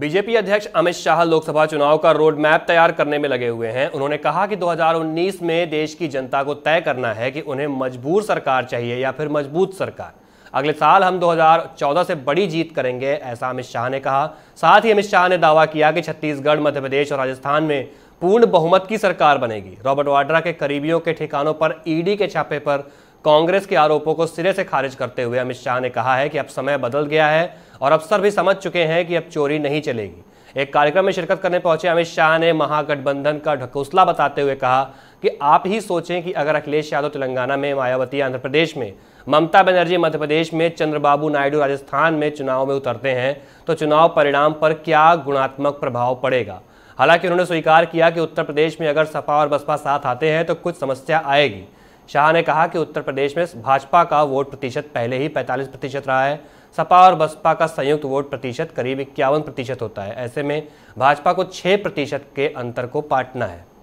BJP अध्यक्ष अमित शाह लोकसभा चुनाव का रोड मैप तैयार करने में लगे हुए हैं उन्होंने कहा कि 2019 में देश की जनता को तय करना है कि उन्हें मजबूर सरकार चाहिए या फिर मजबूत सरकार अगले साल हम 2014 से बड़ी जीत करेंगे ऐसा अमित शाह ने कहा साथ ही अमित शाह ने दावा किया कि छत्तीसगढ़ मध्य प्रदेश और राजस्थान में पूर्ण बहुमत की सरकार बनेगी रॉबर्ट वाड्रा के करीबियों के ठिकानों पर ईडी के छापे पर कांग्रेस के आरोपों को सिरे से खारिज करते हुए अमित शाह ने कहा है कि अब समय बदल गया है और अफसर भी समझ चुके हैं कि अब चोरी नहीं चलेगी एक कार्यक्रम में शिरकत करने पहुंचे अमित शाह ने महागठबंधन का ढकोसला बताते हुए कहा कि आप ही सोचें कि अगर अखिलेश यादव तेलंगाना में मायावती आंध्र प्रदेश में ममता बनर्जी मध्य प्रदेश में चंद्रबाबू नायडू राजस्थान में चुनाव में उतरते हैं तो चुनाव परिणाम पर क्या गुणात्मक प्रभाव पड़ेगा हालांकि उन्होंने स्वीकार किया कि उत्तर प्रदेश में अगर सपा और बसपा साथ आते हैं तो कुछ समस्या आएगी शाह ने कहा कि उत्तर प्रदेश में भाजपा का वोट प्रतिशत पहले ही 45 प्रतिशत रहा है सपा और बसपा का संयुक्त वोट प्रतिशत करीब इक्यावन प्रतिशत होता है ऐसे में भाजपा को 6 प्रतिशत के अंतर को पाटना है